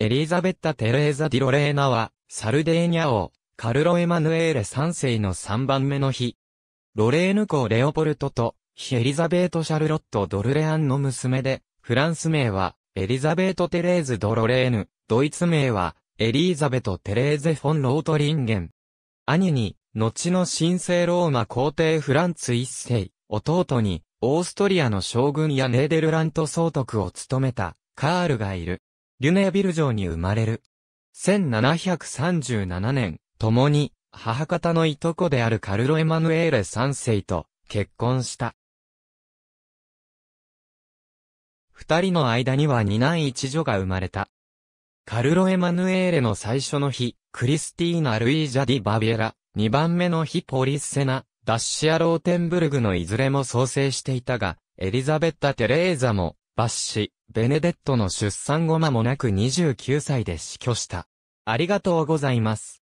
エリザベッタ・テレーザ・ディロレーナは、サルデーニャ王、カルロ・エマヌエーレ3世の3番目の日。ロレーヌ公レオポルトと、非エリザベート・シャルロット・ドルレアンの娘で、フランス名は、エリザベート・テレーズ・ドロレーヌ、ドイツ名は、エリーザベト・テレーゼ・フォン・ロートリンゲン。兄に、後の神聖ローマ皇帝フランツ一世、弟に、オーストリアの将軍やネーデルラント総督を務めた、カールがいる。リュネービル城に生まれる。1737年、共に、母方のいとこであるカルロ・エマヌエーレ3世と結婚した。二人の間には二男一女が生まれた。カルロ・エマヌエーレの最初の日、クリスティーナ・ルイージャ・ディ・バビエラ、二番目の日ポリッセナ、ダッシア・ローテンブルグのいずれも創生していたが、エリザベッタ・テレーザも罰し、ベネデットの出産後間もなく29歳で死去した。ありがとうございます。